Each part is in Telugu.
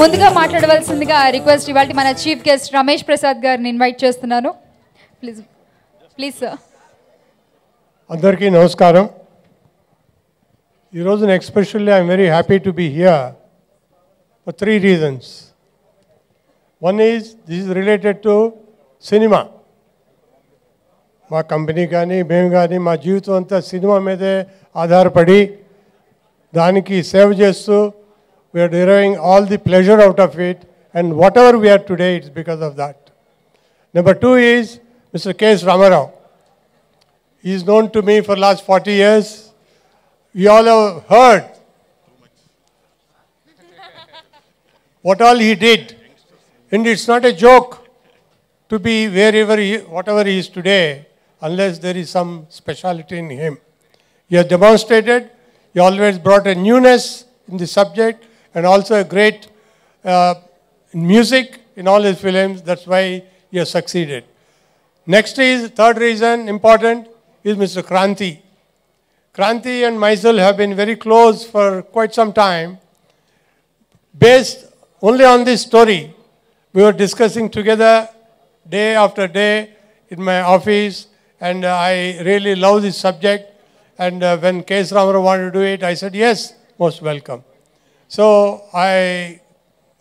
ముందుగా మాట్లాడవలసిందిగా రిక్వెస్ట్ ఇవాళ మన చీఫ్ గెస్ట్ రమేష్ ప్రసాద్ గారిని ఇన్వైట్ చేస్తున్నాను ప్లీజ్ ప్లీజ్ సార్ అందరికీ నమస్కారం ఈరోజు especially I'm very happy to be here for three reasons one is this is related to cinema మా కంపెనీ కానీ మేము కానీ మా జీవితం అంతా సినిమా మీదే ఆధారపడి దానికి సేవ చేస్తూ We are deriving all the pleasure out of it, and whatever we are today, it's because of that. Number two is Mr. K. S. Ramarao. He is known to me for last 40 years. You all have heard what all he did. And it's not a joke to be wherever he, whatever he is today, unless there is some speciality in him. He has demonstrated, he always brought a newness in the subject, and also a great uh, music in all his films. That's why he has succeeded. Next is, third reason important is Mr. Kranti. Kranti and myself have been very close for quite some time. Based only on this story, we were discussing together day after day in my office and uh, I really love this subject. And uh, when K. S. Ramara wanted to do it, I said, yes, most welcome. So I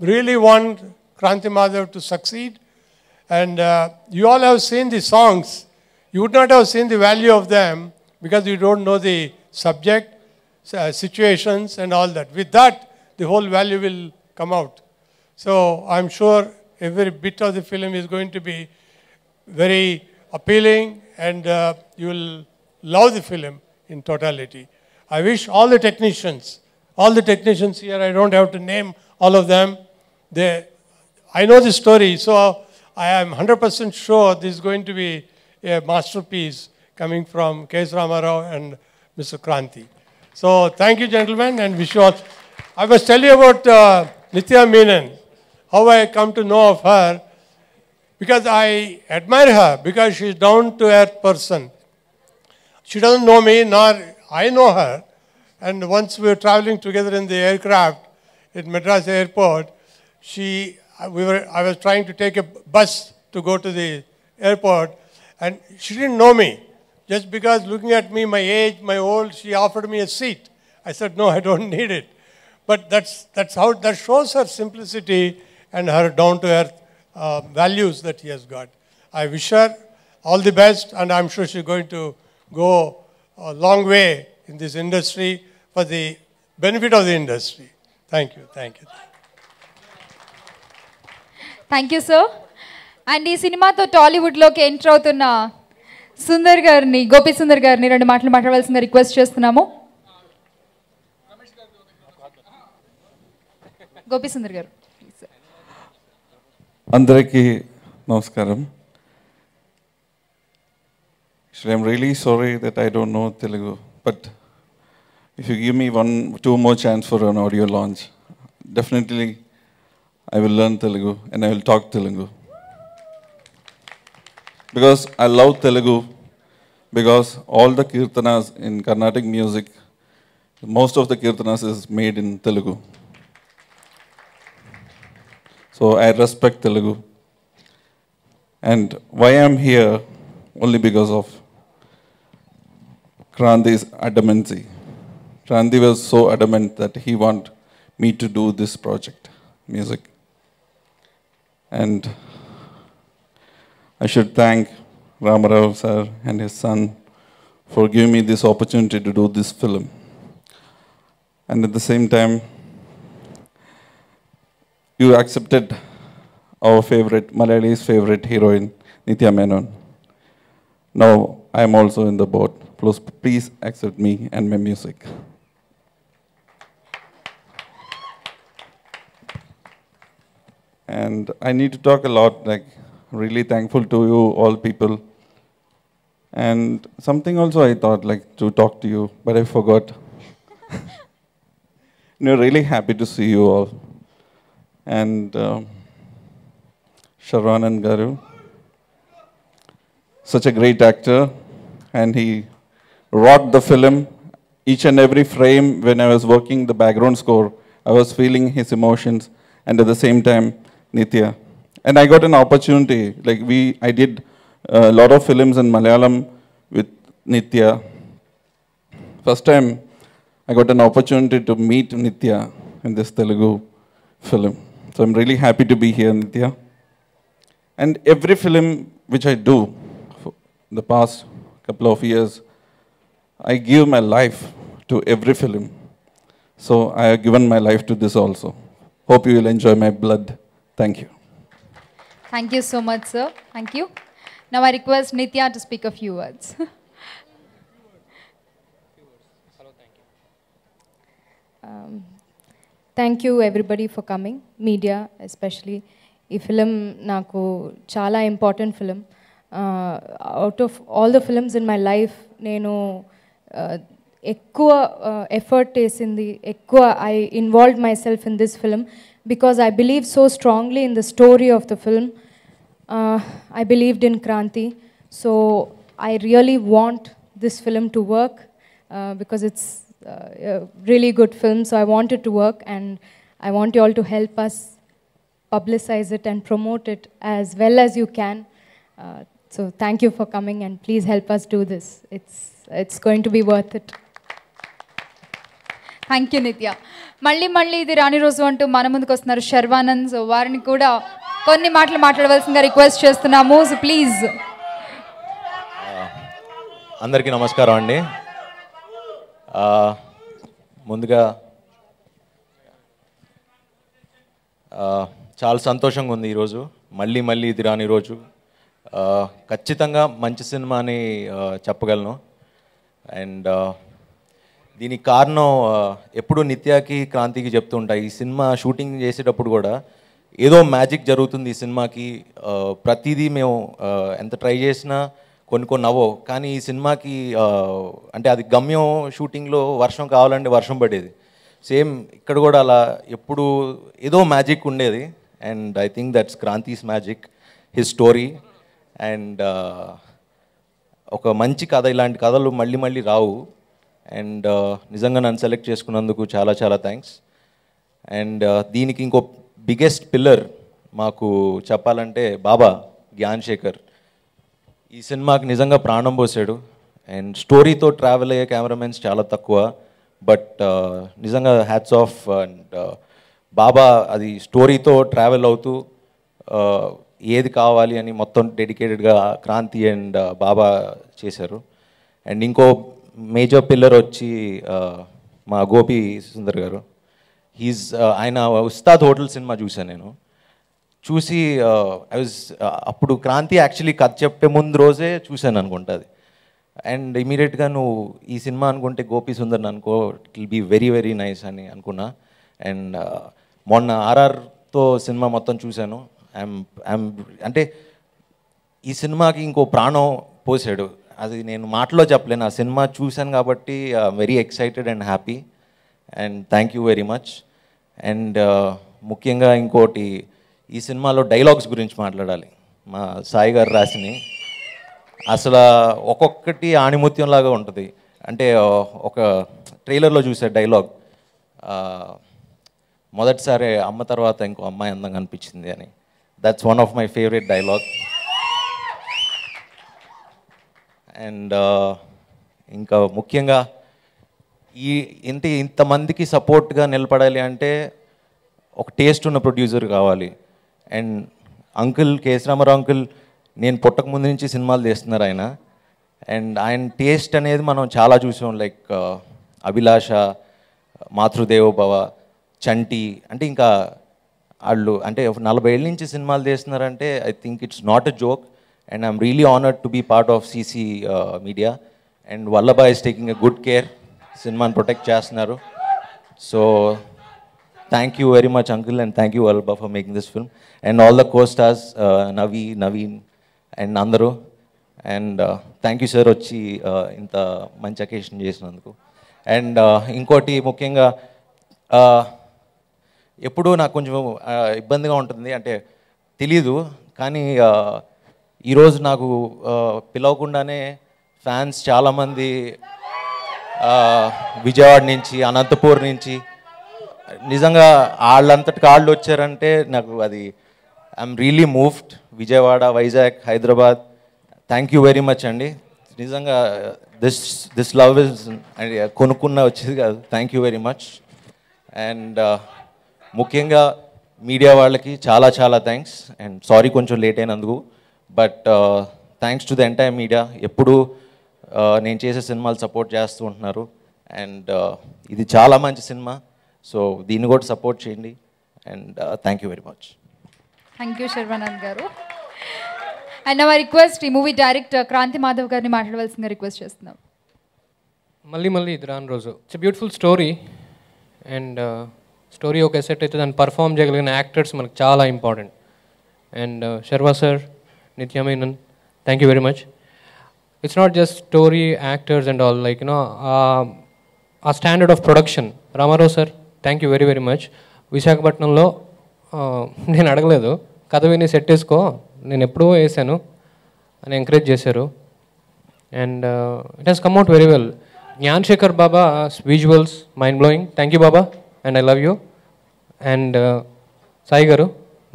really want Kranti Madhav to succeed. And uh, you all have seen the songs. You would not have seen the value of them because you don't know the subject, uh, situations, and all that. With that, the whole value will come out. So I'm sure every bit of the film is going to be very appealing and uh, you will love the film in totality. I wish all the technicians all the technicians here, I don't have to name all of them. They, I know the story, so I am 100% sure this is going to be a masterpiece coming from K.S. Ramarao and Mr. Kranti. So thank you, gentlemen, and wish you all. I must tell you about uh, Nithya Menon, how I come to know of her, because I admire her, because she's down-to-earth person. She doesn't know me, nor I know her, and once we were traveling together in the aircraft at Madras airport, she, we were, I was trying to take a bus to go to the airport, and she didn't know me. Just because looking at me, my age, my old, she offered me a seat. I said, no, I don't need it. But that's, that's how, that shows her simplicity and her down-to-earth uh, values that he has got. I wish her all the best, and I'm sure she's going to go a long way in this industry for the benefit of the industry. Thank you, thank you. Thank you sir and ఈ సినిమాతో టాలీవుడ్లోకి ఎంటర్ అవుతున్న సుందర్ గారిని గోపి సుందర్ గారిని రెండు మాటలు మాట్లాడవలసిందిగా రిక్వెస్ట్ చేస్తున్నాము గోపి సుందర్ గారు అందరికీ నమస్కారం I'm really sorry that I don't know Telugu but if you give me one, two more chance for an audio launch, definitely I will learn Telugu and I will talk Telugu. Because I love Telugu, because all the kirtanas in Carnatic music, most of the kirtanas is made in Telugu. So I respect Telugu. And why I'm here, only because of Kranti's adamancy. Randy was so adamant that he wanted me to do this project, music. And I should thank Ramarao sir and his son for giving me this opportunity to do this film. And at the same time, you accepted our favorite, Malayali's favorite heroine, Nitya Menon. Now I am also in the boat. Please, please accept me and my music. And I need to talk a lot, like really thankful to you all people. And something also I thought like to talk to you, but I forgot. you know, really happy to see you all. And um, Sharan and Garu, such a great actor. And he rocked the film. Each and every frame when I was working the background score, I was feeling his emotions. And at the same time, Nitya. And I got an opportunity, like we, I did a lot of films in Malayalam with Nitya. First time I got an opportunity to meet Nitya in this Telugu film. So I'm really happy to be here, Nitya. And every film which I do for the past couple of years, I give my life to every film. So I have given my life to this also. Hope you will enjoy my blood. Thank you. Thank you so much, sir. Thank you. Now I request Nitya to speak a few words. Um, thank you, everybody, for coming. Media, especially. This film naku chala important film. Uh, out of all the films in my life, neno, uh, ఎక్కువ ఎఫర్ట్ uh, వేసింది ఎక్కువ I involve myself in this film because I believe so strongly in the story of the film I believed in Kranthi so I really want this film to work because it's really good film, so I wanted to work, and I want you all to help us publicize it and promote it as well as you can. Uh, so thank you for coming, and please help us do this. It's, it's going to be worth it. Thank you Nitya మళ్ళీ మళ్ళీ ఇది రాని రోజు అంటూ మన ముందుకు వస్తున్నారు శర్వానంద్ సో వారిని కూడా కొన్ని మాటలు మాట్లాడవలసిందిగా రిక్వెస్ట్ చేస్తున్నాము ప్లీజ్ అందరికీ నమస్కారం అండి ముందుగా చాలా సంతోషంగా ఉంది ఈరోజు మళ్ళీ మళ్ళీ ఇది రాని రోజు ఖచ్చితంగా మంచి సినిమాని చెప్పగలను అండ్ దీనికి కారణం ఎప్పుడు నిత్యాకి క్రాంతికి ఉంటాయి ఈ సినిమా షూటింగ్ చేసేటప్పుడు కూడా ఏదో మ్యాజిక్ జరుగుతుంది ఈ సినిమాకి ప్రతిదీ మేము ఎంత ట్రై చేసినా కొన్ని కొన్ని అవో కానీ ఈ సినిమాకి అంటే అది గమ్యం షూటింగ్లో వర్షం కావాలంటే వర్షం పడేది సేమ్ ఇక్కడ కూడా అలా ఎప్పుడు ఏదో మ్యాజిక్ ఉండేది and I think that's Kranthi's magic his story and ఒక మంచి కథ ఇలాంటి కథలు మళ్ళీ మళ్ళీ రావు అండ్ uh, నిజంగా నన్ను సెలెక్ట్ చేసుకున్నందుకు చాలా చాలా థ్యాంక్స్ అండ్ uh, దీనికి ఇంకో బిగ్గెస్ట్ పిల్లర్ మాకు చెప్పాలంటే బాబా జ్ఞాన్ శేఖర్ ఈ సినిమాకి నిజంగా ప్రాణం పోసాడు అండ్ స్టోరీతో ట్రావెల్ అయ్యే కెమెరామెన్స్ చాలా తక్కువ బట్ uh, నిజంగా హ్యాట్స్ ఆఫ్ అండ్ బాబా అది స్టోరీతో ట్రావెల్ అవుతూ ఏది కావాలి అని మొత్తం డెడికేటెడ్గా క్రాంతి అండ్ బాబా చేశారు అండ్ ఇంకో మేజర్ పిల్లర్ వచ్చి మా గోపి సుందర్ గారు హీజ్ ఆయన ఉస్తాద్ హోటల్ సినిమా చూశాను నేను చూసి ఐ వాజ్ అప్పుడు క్రాంతి యాక్చువల్లీ కథ చెప్పే ముందు రోజే చూశాను అనుకుంటా అది అండ్ ఇమీడియట్గా నువ్వు ఈ సినిమా అనుకుంటే గోపి సుందర్ అనుకో it will be very very nice అని అనుకున్నా అండ్ మొన్న ఆర్ఆర్తో సినిమా మొత్తం చూశాను ఐమ్ ఐమ్ అంటే ఈ సినిమాకి ఇంకో ప్రాణం పోసాడు అది నేను మాటలో చెప్పలేను ఆ సినిమా చూశాను కాబట్టి very excited and happy and thank you very much and ముఖ్యంగా ఇంకోటి ఈ సినిమాలో డైలాగ్స్ గురించి మాట్లాడాలి మా సాయి గారు రాసిని అసలు ఒక్కొక్కటి ఆణిముత్యంలాగా ఉంటుంది అంటే ఒక ట్రైలర్లో చూసే డైలాగ్ మొదటిసారి అమ్మ తర్వాత ఇంకో అమ్మాయి అందంగా అనిపించింది అని that's one of my favourite dialogue and ఇంకా ముఖ్యంగా ఈ ఇంత ఇంతమందికి సపోర్ట్గా నిలబడాలి అంటే ఒక టేస్ట్ ఉన్న ప్రొడ్యూసర్ కావాలి అండ్ అంకుల్ కేఎస్ అంకుల్ నేను పుట్టక ముందు నుంచి సినిమాలు తీస్తున్నారు ఆయన అండ్ ఆయన టేస్ట్ అనేది మనం చాలా చూసాం లైక్ అభిలాష మాతృదేవోభవ చంటి అంటే ఇంకా వాళ్ళు అంటే నలభై ఏళ్ళ నుంచి సినిమాలు తీస్తున్నారంటే I think it's not a joke and I'm really honoured to be part of CC media and Vallabhai is taking a good care సినిమాని ప్రొటెక్ట్ చేస్తున్నారు so thank you very much uncle and thank you Vallabha for making this film and all the costars Navi Naveen and అందరూ అండ్ థ్యాంక్ యూ సార్ వచ్చి uh, ఇంత మంచి అకేషన్ చేసినందుకు అండ్ uh, ఇంకోటి ముఖ్యంగా uh, ఎప్పుడూ నాకు కొంచెం ఇబ్బందిగా ఉంటుంది అంటే తెలీదు కానీ ఈరోజు నాకు పిలవకుండానే ఫ్యాన్స్ చాలామంది విజయవాడ నుంచి అనంతపూర్ నుంచి నిజంగా వాళ్ళంతటికి వాళ్ళు వచ్చారంటే నాకు అది I'm really moved Vijayawada Vizag Hyderabad thank you very much అండి నిజంగా దిస్ దిస్ లవ్ ఇస్ కొనుక్కున్న వచ్చేది కాదు thank you very much and ముఖ్యంగా మీడియా వాళ్ళకి చాలా చాలా థ్యాంక్స్ అండ్ సారీ కొంచెం లేట్ అయినందుకు but thanks to the entire media ఎప్పుడు నేను చేసే సినిమాలు సపోర్ట్ చేస్తూ ఉంటున్నారు అండ్ uh, ఇది చాలా మంచి సినిమా సో దీన్ని కూడా సపోర్ట్ చేయండి and thank you very much thank you Sharwanand గారు అండ్ మా రిక్వెస్ట్ ఈ మూవీ డైరెక్టర్ క్రాంతి మాధవ్ గారిని మాట్లాడవలసిందిగా రిక్వెస్ట్ చేస్తున్నాం మళ్ళీ మళ్ళీ ఇది రాని రోజు it's beautiful story and story ఒక ఎసెట్ అయితే దాన్ని పర్ఫామ్ చేయగలిగిన యాక్టర్స్ మనకు చాలా important and Sharwa sir Nitya thank you very much much. Not just story actors and all like like, ఆ standard of production Ramarao sir thank you very very much విశాఖపట్నంలో నేను అడగలేదు కథ విని సెట్ చేసుకో నేను ఎప్పుడూ వేసాను అని ఎంకరేజ్ చేశారు and it has come out very well Gnan Shekhar Baba visuals mind blowing thank you Baba and I love you and Sai గారు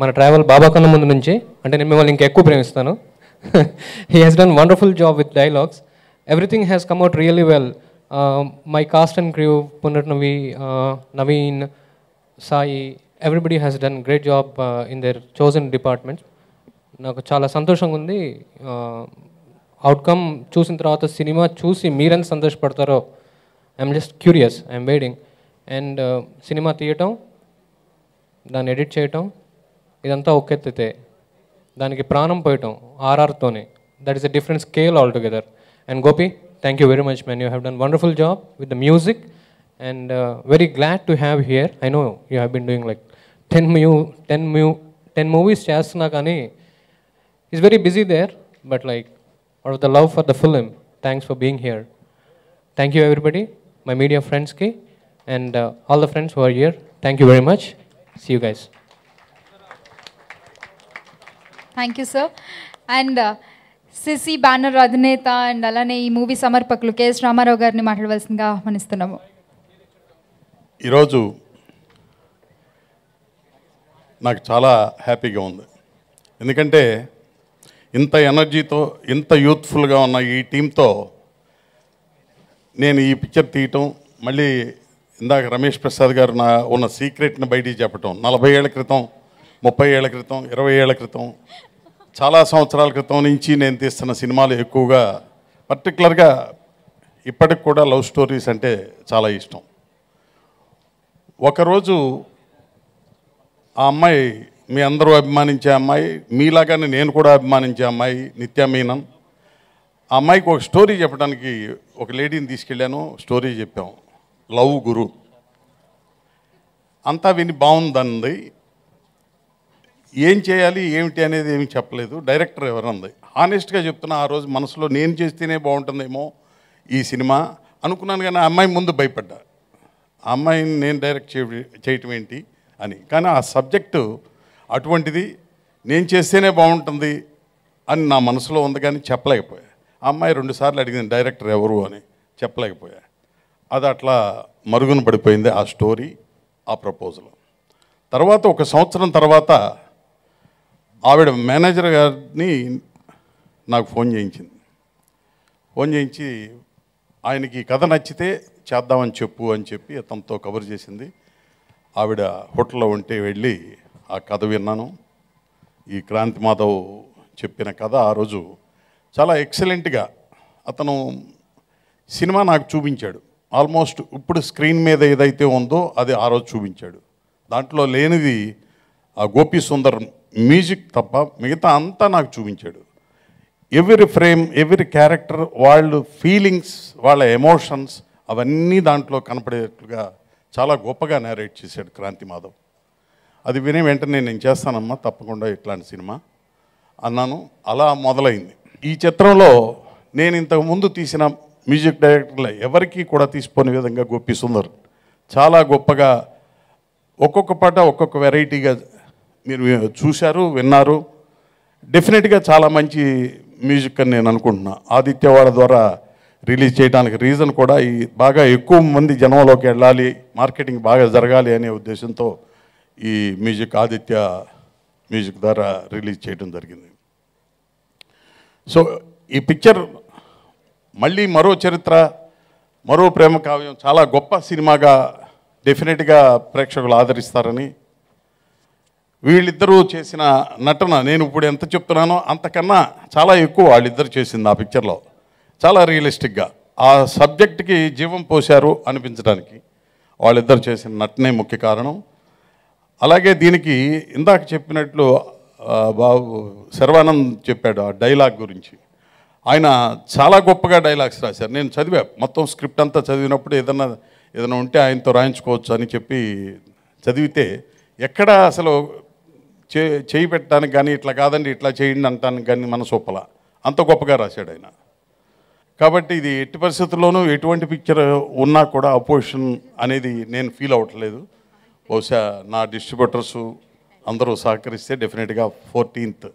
మన ట్రావెల్ బాబా కన్న ముందు నుంచి అంటే నేను మిమ్మల్ని ఇంకా ఎక్కువ ప్రేమిస్తాను he has done wonderful job with dialogues everything has come out really well my cast and crew Punarnavi Naveen Sai everybody has done great job in their chosen departments నాకు చాలా సంతోషంగా ఉంది అవుట్కమ్ uh, చూసిన తర్వాత సినిమా చూసి మీరెంత సంతోషపడతారో I'm just curious I'm waiting and cinema తీయటం దాన్ని ఎడిట్ చేయటం ఇదంతా ఒకెత్తితే దానికి ప్రాణం పోయటం ఆర్ఆర్తోనే that is a different scale altogether and Gopi thank you very much man you have done wonderful job with the music and very glad to have here I know you have been doing like ten మ్యూ టెన్ మ్యూ టెన్ మూవీస్ చేస్తున్నా కానీ is very busy there but like out of the love for the film thanks for being here thank you everybody my media ఫ్రెండ్స్కి and all the friends who are here thank you very much see you guys thank you sir and CC banner అధినేత అండ్ అలానే ఈ మూవీ సమర్పకులు కెఎస్ రామారావు గారిని మాట్లాడవలసిందిగా ఆహ్వానిస్తున్నాము ఈరోజు నాకు చాలా హ్యాపీగా ఉంది ఎందుకంటే ఇంత ఎనర్జీతో ఇంత యూత్ఫుల్గా ఉన్న ఈ టీంతో నేను ఈ పిక్చర్ తీయటం మళ్ళీ ఇందాక రమేష్ ప్రసాద్ గారు నా ఉన్న సీక్రెట్ని బయటికి చెప్పటం నలభై ఏళ్ల క్రితం ముప్పై ఏళ్ల క్రితం ఇరవై ఏళ్ల క్రితం చాలా సంవత్సరాల క్రితం నుంచి నేను తీస్తున్న సినిమాలు ఎక్కువగా పర్టికులర్గా ఇప్పటికి కూడా లవ్ స్టోరీస్ అంటే చాలా ఇష్టం ఒకరోజు ఆ అమ్మాయి మీ అందరూ అభిమానించే అమ్మాయి మీలాగానే నేను కూడా అభిమానించే అమ్మాయి నిత్య ఆ అమ్మాయికి ఒక స్టోరీ చెప్పడానికి ఒక లేడీని తీసుకెళ్ళాను స్టోరీ చెప్పాం లవ్ గురు అంతా విని బాగుందండి ఏం చేయాలి ఏమిటి అనేది ఏమి చెప్పలేదు డైరెక్టర్ ఉంది హానెస్ట్గా చెప్తున్నా ఆ రోజు మనసులో నేను చేస్తేనే బాగుంటుందేమో ఈ సినిమా అనుకున్నాను కానీ ఆ అమ్మాయి ముందు భయపడ్డా ఆ అమ్మాయిని నేను డైరెక్ట్ చేయటం ఏంటి అని కానీ ఆ సబ్జెక్టు అటువంటిది నేను చేస్తేనే బాగుంటుంది అని నా మనసులో ఉంది కానీ చెప్పలేకపోయా ఆ అమ్మాయి రెండుసార్లు అడిగింది డైరెక్టర్ ఎవరు అని చెప్పలేకపోయా అది అట్లా మరుగున పడిపోయింది ఆ స్టోరీ ఆ ప్రపోజల్ తర్వాత ఒక సంవత్సరం తర్వాత ఆవిడ మేనేజర్ గారిని నాకు ఫోన్ చేయించింది ఫోన్ చేయించి ఆయనకి కథ నచ్చితే చేద్దామని చెప్పు అని చెప్పి తనతో కబర్ చేసింది ఆవిడ హోటల్లో ఉంటే వెళ్ళి ఆ కథ విన్నాను ఈ క్రాంతి మాధవ్ చెప్పిన కథ ఆ రోజు చాలా ఎక్సలెంట్గా అతను సినిమా నాకు చూపించాడు ఆల్మోస్ట్ ఇప్పుడు స్క్రీన్ మీద ఏదైతే ఉందో అది ఆ రోజు చూపించాడు దాంట్లో లేనిది ఆ గోపీ సుందర్ మ్యూజిక్ తప్ప మిగతా అంతా నాకు చూపించాడు ఎవ్రీ ఫ్రేమ్ ఎవ్రీ క్యారెక్టర్ వాళ్ళు ఫీలింగ్స్ వాళ్ళ ఎమోషన్స్ అవన్నీ దాంట్లో కనపడేట్లుగా చాలా గొప్పగా నేరేట్ చేశాడు క్రాంతి మాధవ్ అది వినే వెంటనే నేను చేస్తానమ్మా తప్పకుండా ఇట్లాంటి సినిమా అన్నాను అలా మొదలైంది ఈ చిత్రంలో నేను ఇంతకుముందు తీసిన మ్యూజిక్ డైరెక్టర్లు ఎవరికీ కూడా తీసిపోని విధంగా గోపి సుందర్ చాలా గొప్పగా ఒక్కొక్క పాట ఒక్కొక్క వెరైటీగా మీరు చూశారు విన్నారు డెఫినెట్గా చాలా మంచి మ్యూజిక్ అని నేను అనుకుంటున్నా ఆదిత్యవాడ ద్వారా రిలీజ్ చేయడానికి రీజన్ కూడా ఈ బాగా ఎక్కువ మంది జనంలోకి వెళ్ళాలి మార్కెటింగ్ బాగా జరగాలి అనే ఉద్దేశంతో ఈ మ్యూజిక్ ఆదిత్య మ్యూజిక్ ద్వారా రిలీజ్ చేయడం జరిగింది సో ఈ పిక్చర్ మళ్ళీ మరో చరిత్ర మరో ప్రేమ కావ్యం చాలా గొప్ప సినిమాగా డెఫినెట్గా ప్రేక్షకులు ఆదరిస్తారని వీళ్ళిద్దరూ చేసిన నటన నేను ఇప్పుడు ఎంత చెప్తున్నానో అంతకన్నా చాలా ఎక్కువ వాళ్ళిద్దరు చేసింది ఆ పిక్చర్లో చాలా రియలిస్టిక్గా ఆ సబ్జెక్ట్కి జీవం పోశారు అనిపించడానికి వాళ్ళిద్దరు చేసిన నటనే ముఖ్య కారణం అలాగే దీనికి ఇందాక చెప్పినట్లు బాబు శర్వానంద్ చెప్పాడు ఆ డైలాగ్ గురించి ఆయన చాలా గొప్పగా డైలాగ్స్ రాశారు నేను చదివా మొత్తం స్క్రిప్ట్ అంతా చదివినప్పుడు ఏదన్నా ఏదైనా ఉంటే ఆయనతో రాయించుకోవచ్చు అని చెప్పి చదివితే ఎక్కడ అసలు చే చేయి పెట్టడానికి కానీ ఇట్లా కాదండి ఇట్లా చేయండి అంటానికి కానీ మన సొప్పల అంత గొప్పగా రాశాడు ఆయన కాబట్టి ఇది ఎట్టి పరిస్థితుల్లోనూ ఎటువంటి పిక్చర్ ఉన్నా కూడా అపోజిషన్ అనేది నేను ఫీల్ అవ్వట్లేదు బహుశా నా డిస్ట్రిబ్యూటర్స్ అందరూ సహకరిస్తే డెఫినెట్గా ఫోర్టీన్త్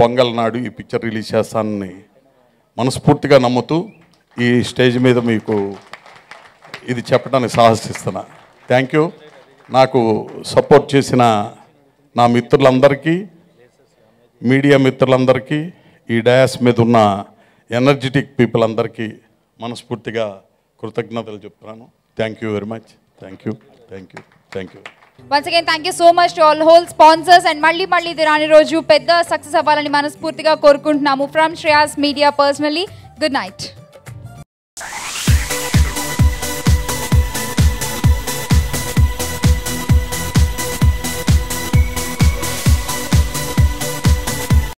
పొంగల్ నాడు ఈ పిక్చర్ రిలీజ్ చేస్తానని మనస్ఫూర్తిగా నమ్ముతూ ఈ స్టేజ్ మీద మీకు ఇది చెప్పడానికి సాహసిస్తున్నా థ్యాంక్ యూ నాకు సపోర్ట్ చేసిన నా మిత్రులందరికీ మీడియా మిత్రులందరికీ ఈ డయాస్ మీద ఉన్న ఎనర్జెటిక్ పీపుల్ అందరికీ మనస్ఫూర్తిగా కృతజ్ఞతలు చెప్తున్నాను thank you very much thank you thank you thank you once again thank you so much to all whole sponsors and మళ్ళీ మళ్ళీ ఇది రాని రోజు పెద్ద సక్సెస్ అవ్వాలని మనస్ఫూర్తిగా కోరుకుంటున్నాము from Shreyas media personally good night